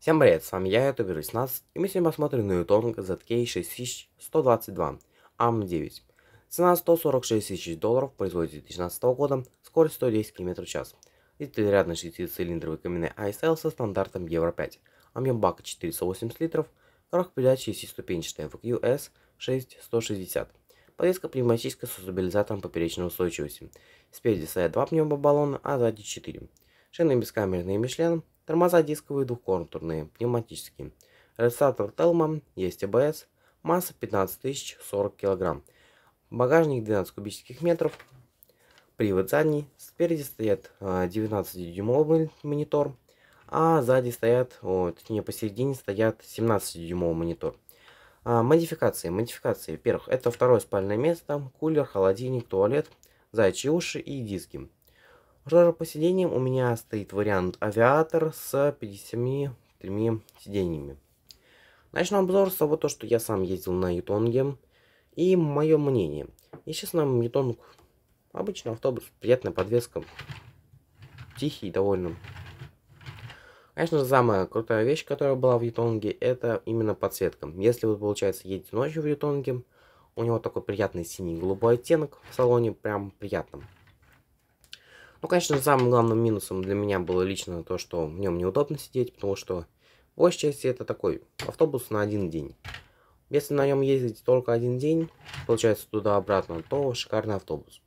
Всем привет, с вами я, это ютубер Веснас, и мы сегодня посмотрим на Ютонг ZK6122 AM9. Цена 146 тысяч долларов, производитель 2016 года, скорость 110 км в час. Это 6-цилиндровый каменный ISL со стандартом Евро 5, объем бака 480 литров, коробка передач 6-ступенчатая VQS 6160. Подвеска пневматическая со стабилизатором поперечной устойчивости. Спереди стоят два пневмобаллона, а сзади 4. Шины бескамерные Мишлен, Тормоза дисковые двухконтурные, пневматические. Рефсатор Телма, есть АБС, масса 15 040 кг. Багажник 12 кубических метров. Привод задний. Спереди стоят 19-дюймовый а, монитор, а сзади стоят, о, точнее посередине стоят 17-дюймовый монитор. А, модификации. Модификации. Во-первых, это второе спальное место, кулер, холодильник, туалет, зайчьи уши и диски по посидением у меня стоит вариант авиатор с 57 сиденьями. Начну обзор с того, то, что я сам ездил на Ютонге. И мое мнение. Естественно, Ютонг обычный автобус, приятная подвеска. Тихий довольно. Конечно, самая крутая вещь, которая была в Ютонге, это именно подсветка. Если вы, получается, едете ночью в Ютонге, у него такой приятный синий-голубой оттенок в салоне, прям приятно. Ну, конечно, самым главным минусом для меня было лично то, что в нем неудобно сидеть, потому что большей части это такой автобус на один день. Если на нем ездить только один день, получается туда-обратно, то шикарный автобус.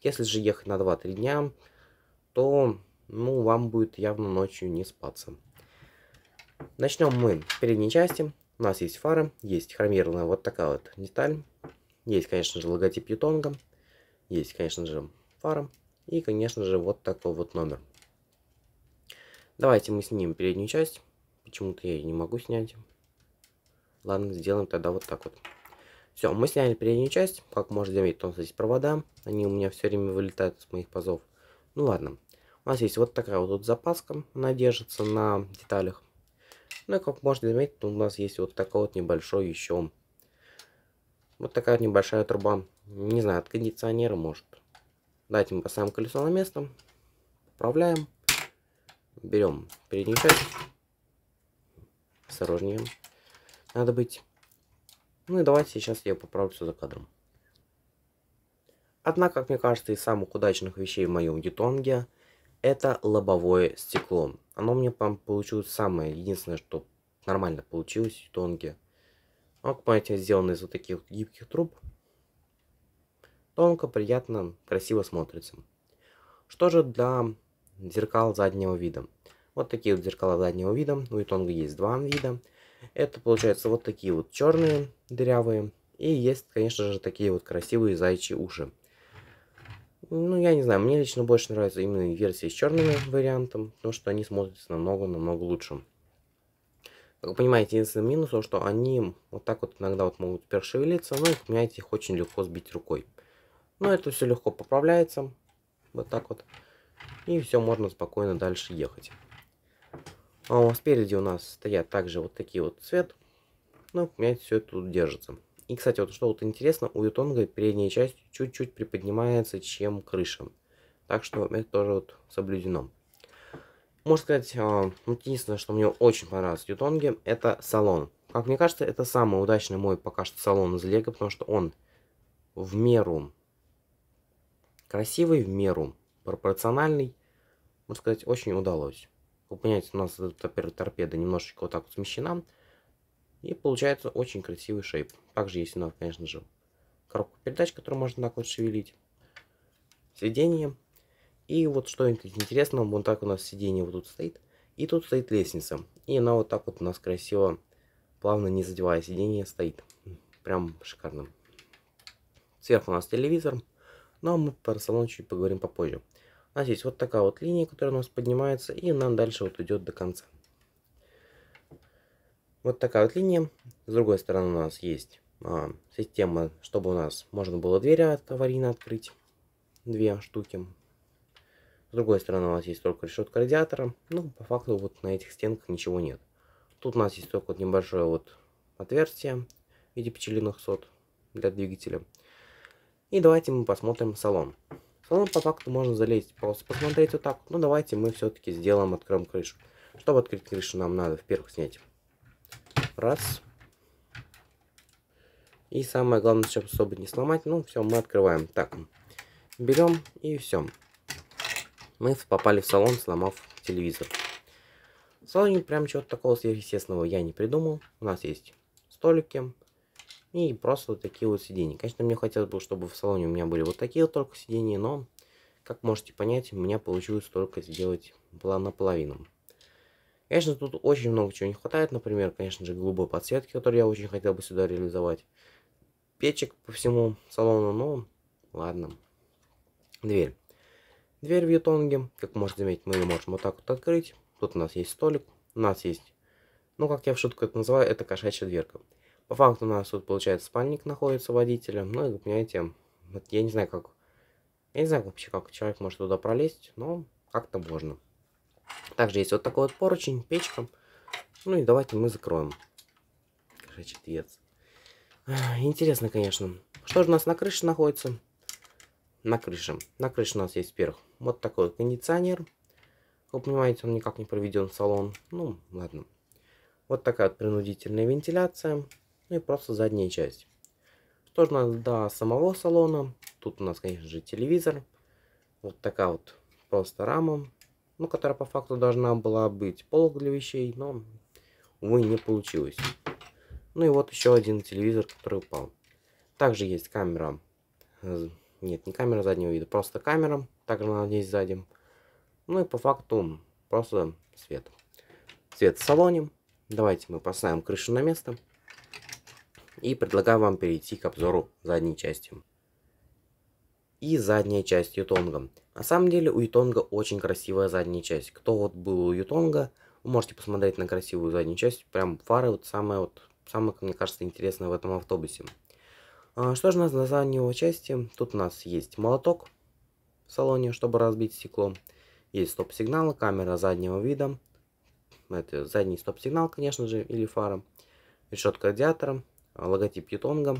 Если же ехать на 2-3 дня, то ну, вам будет явно ночью не спаться. Начнем мы с передней части. У нас есть фара, есть хромированная вот такая вот деталь. Есть, конечно же, логотип Ютонга. Есть, конечно же, фара. И, конечно же, вот такой вот номер. Давайте мы снимем переднюю часть. Почему-то я ее не могу снять. Ладно, сделаем тогда вот так вот. Все, мы сняли переднюю часть. Как можно заметить, там здесь провода. Они у меня все время вылетают с моих пазов. Ну ладно. У нас есть вот такая вот, вот запаска. Она держится на деталях. Ну и как можно заметить, у нас есть вот такой вот небольшой еще... Вот такая небольшая труба. Не знаю, от кондиционера может. Давайте мы поставим колесо на место. Поправляем. Берем переднюю часть. Осторожнее. Надо быть. Ну и давайте сейчас я поправлю все за кадром. Одна, как мне кажется, из самых удачных вещей в моем Ютонге это лобовое стекло. Оно мне там получилось самое единственное, что нормально получилось в Ютонге. Вот, понимаете, сделано из вот таких гибких труб. Тонко, приятно, красиво смотрится. Что же для зеркал заднего вида? Вот такие вот зеркала заднего вида. У ну Итонга есть два вида. Это получается вот такие вот черные дырявые. И есть, конечно же, такие вот красивые зайчи уши. Ну, я не знаю, мне лично больше нравится именно версия с черным вариантом, потому что они смотрятся намного-намного лучше. Как вы понимаете, единственный минус, то, что они вот так вот иногда вот могут першевелиться, но их, понимаете, их очень легко сбить рукой. Но это все легко поправляется. Вот так вот. И все, можно спокойно дальше ехать. А спереди у нас стоят также вот такие вот цвет. Ну, понимаете, все это тут держится. И, кстати, вот что вот интересно, у Ютонга передняя часть чуть-чуть приподнимается, чем крыша. Так что это тоже вот соблюдено. Можно сказать, а, единственное, что мне очень понравилось в Ютонге, это салон. Как мне кажется, это самый удачный мой пока что салон из Лего, потому что он в меру Красивый в меру, пропорциональный, можно сказать, очень удалось. Вы понимаете, у нас эта торпеда немножечко вот так вот смещена. И получается очень красивый шейп. Также есть у нас, конечно же, коробка передач, которую можно так вот шевелить. Сиденье. И вот что-нибудь интересного, вот так у нас сиденье вот тут стоит. И тут стоит лестница. И она вот так вот у нас красиво, плавно не задевая сиденье, стоит. Прям шикарно. Сверху у нас телевизор. Но ну, а мы про салон чуть поговорим попозже. У нас есть вот такая вот линия, которая у нас поднимается, и нам дальше вот идет до конца. Вот такая вот линия. С другой стороны у нас есть а, система, чтобы у нас можно было двери от аварийно открыть. Две штуки. С другой стороны у нас есть только решетка радиатора. Ну, по факту вот на этих стенках ничего нет. Тут у нас есть только вот небольшое вот отверстие в виде пчелиных сот для двигателя. И давайте мы посмотрим салон. Салон по факту можно залезть, просто посмотреть вот так. Но ну, давайте мы все-таки сделаем, откроем крышу. Чтобы открыть крышу, нам надо в первых снять. Раз. И самое главное, чтобы особо не сломать. Ну, все, мы открываем. Так, берем и все. Мы попали в салон, сломав телевизор. В салоне прям чего-то такого сверхъестественного я не придумал. У нас есть столики, и просто вот такие вот сиденья. Конечно, мне хотелось бы, чтобы в салоне у меня были вот такие вот только сиденья, но, как можете понять, у меня получилось только сделать план наполовину. Конечно, тут очень много чего не хватает. Например, конечно же, голубой подсветки, которую я очень хотел бы сюда реализовать. Печек по всему салону, но ну, ладно. Дверь. Дверь в Ютонге, как можно заметить, мы ее можем вот так вот открыть. Тут у нас есть столик, у нас есть, ну, как я в шутку это называю, это кошачья дверка. По факту у нас тут, получается, спальник находится водителем, ну и понимаете, вот я не знаю, как... Я не знаю вообще, как человек может туда пролезть, но как-то можно. Также есть вот такой вот поручень, печка. Ну и давайте мы закроем. Крычетвец. Интересно, конечно. Что же у нас на крыше находится? На крыше. На крыше у нас есть, во-первых, вот такой кондиционер. Вы понимаете, он никак не проведен в салон. Ну, ладно. Вот такая вот принудительная вентиляция ну и просто задняя часть. Что же надо до самого салона? Тут у нас, конечно же, телевизор. Вот такая вот просто рама, ну, которая по факту должна была быть полок для вещей, но, увы, не получилось. Ну и вот еще один телевизор, который упал. Также есть камера, э, нет, не камера заднего вида, просто камера, также она здесь сзади. Ну и по факту просто свет. Свет в салоне. Давайте мы поставим крышу на место. И предлагаю вам перейти к обзору задней части. И задняя часть Ютонга. На самом деле у Ютонга очень красивая задняя часть. Кто вот был у Ютонга, вы можете посмотреть на красивую заднюю часть. Прям фары вот самое, вот, самое мне кажется, интересное в этом автобусе. А, что же у нас на задней его части? Тут у нас есть молоток в салоне, чтобы разбить стекло. Есть стоп-сигналы, камера заднего вида. Это задний стоп-сигнал, конечно же, или фара. Решетка радиатора, логотип Ютонга,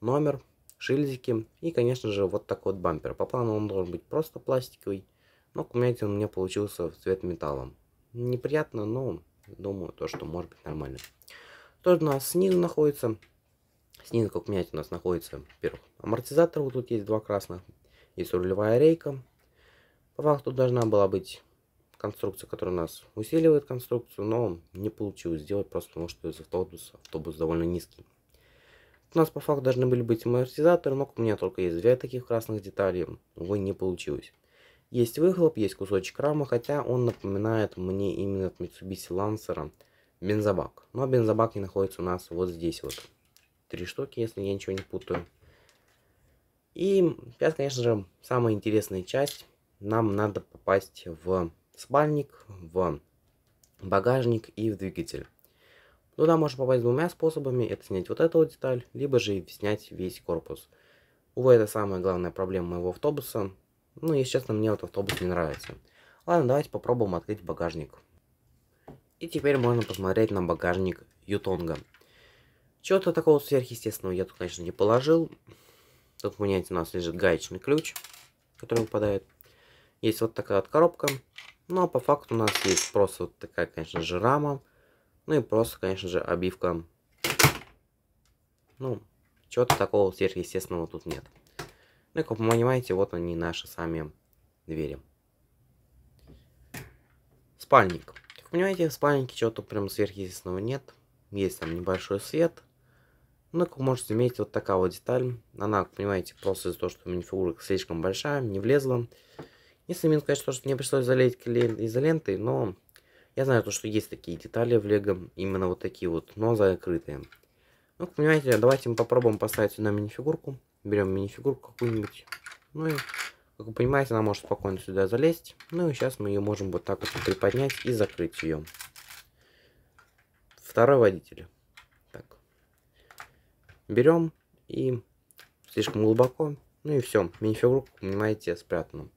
номер, шильдики и, конечно же, вот такой вот бампер. По плану он должен быть просто пластиковый, но, к он у меня получился в цвет металла. Неприятно, но думаю, то, что может быть нормально. Тоже у нас снизу находится. Снизу, как понимаете, у нас находится, во-первых, амортизатор. Вот тут есть два красных. Есть рулевая рейка. По факту должна была быть конструкция, которая у нас усиливает конструкцию, но не получилось сделать, просто потому что автобус, автобус довольно низкий. У нас по факту должны были быть амортизаторы, но у меня только есть две таких красных детали, увы, не получилось. Есть выхлоп, есть кусочек рамы, хотя он напоминает мне именно от Mitsubishi Lancer бензобак. Но бензобак не находится у нас вот здесь вот. Три штуки, если я ничего не путаю. И сейчас, конечно же, самая интересная часть. Нам надо попасть в спальник, в багажник и в двигатель. Туда ну можно попасть двумя способами, это снять вот эту вот деталь, либо же снять весь корпус. Увы, это самая главная проблема моего автобуса. Ну, если честно, мне этот автобус не нравится. Ладно, давайте попробуем открыть багажник. И теперь можно посмотреть на багажник Ютонга. Чего-то такого сверхъестественного я тут, конечно, не положил. Тут, понимаете, у нас лежит гаечный ключ, который выпадает. Есть вот такая вот коробка. Ну, а по факту у нас есть просто вот такая, конечно же, рама. Ну и просто, конечно же, обивка. Ну, чего-то такого сверхъестественного тут нет. Ну, как вы понимаете, вот они наши сами двери. Спальник. Как понимаете, в спальнике чего-то прям сверхъестественного нет. Есть там небольшой свет. Ну, как можете заметить, вот такая вот деталь. Она, как понимаете, просто из-за того, что минифигурка слишком большая, не влезла. Если минус, конечно, то, что мне пришлось залить изолентой, но я знаю то, что есть такие детали в лего, именно вот такие вот, но закрытые. Ну, понимаете, давайте мы попробуем поставить на минифигурку, Берем минифигурку какую-нибудь. Ну и, как вы понимаете, она может спокойно сюда залезть. Ну и сейчас мы ее можем вот так вот приподнять и закрыть ее. Второй водитель. Так. Берем и слишком глубоко. Ну и все, минифигурку, понимаете, спрятана.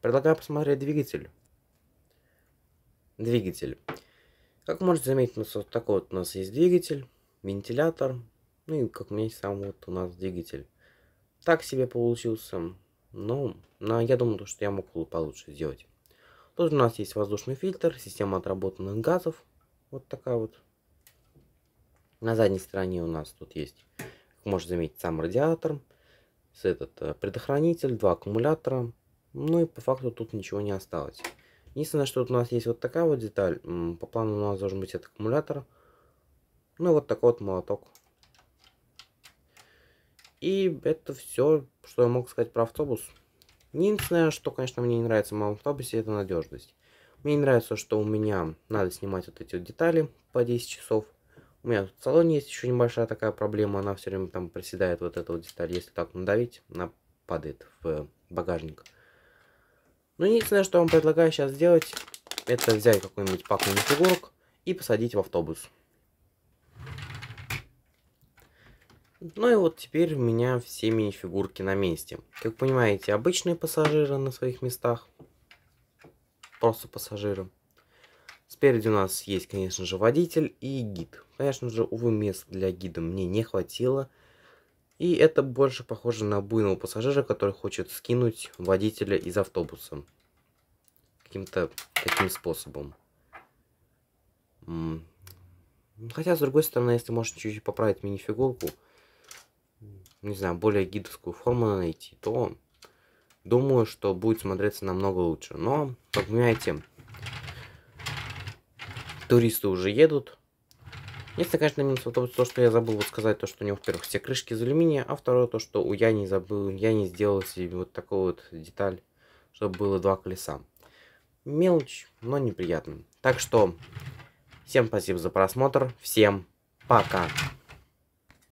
Предлагаю посмотреть двигатель. Двигатель. Как можете заметить, у нас вот такой вот у нас есть двигатель, вентилятор. Ну и как мне сам вот у нас двигатель. Так себе получился. Но, но я думаю, что я мог получше сделать. Тут у нас есть воздушный фильтр, система отработанных газов. Вот такая вот. На задней стороне у нас тут есть, как можно заметить, сам радиатор. С этот э, предохранитель, два аккумулятора. Ну и по факту тут ничего не осталось. Единственное, что тут у нас есть вот такая вот деталь. По плану у нас должен быть этот аккумулятор. Ну, и вот такой вот молоток. И это все, что я мог сказать про автобус. Единственное, что, конечно, мне не нравится в моем автобусе, это надежность. Мне не нравится, что у меня надо снимать вот эти вот детали по 10 часов. У меня тут в салоне есть еще небольшая такая проблема, она все время там проседает вот эта вот деталь. Если так надавить, она падает в багажник. Но ну, единственное, что я вам предлагаю сейчас сделать, это взять какой-нибудь пак мини-фигурок и посадить в автобус. Ну и вот теперь у меня все мини-фигурки на месте. Как понимаете, обычные пассажиры на своих местах. Просто пассажиры. Спереди у нас есть, конечно же, водитель и гид. Конечно же, увы, мест для гида мне не хватило. И это больше похоже на буйного пассажира, который хочет скинуть водителя из автобуса. Каким-то таким способом. Хотя, с другой стороны, если можно чуть-чуть поправить минифигурку, не знаю, более гидовскую форму найти, то думаю, что будет смотреться намного лучше. Но, как понимаете, туристы уже едут, если, конечно, минус вот то, что я забыл вот сказать, то, что у него, во-первых, все крышки из алюминия, а второе, то, что у я не забыл, я не сделал себе вот такую вот деталь, чтобы было два колеса. Мелочь, но неприятно. Так что, всем спасибо за просмотр, всем пока!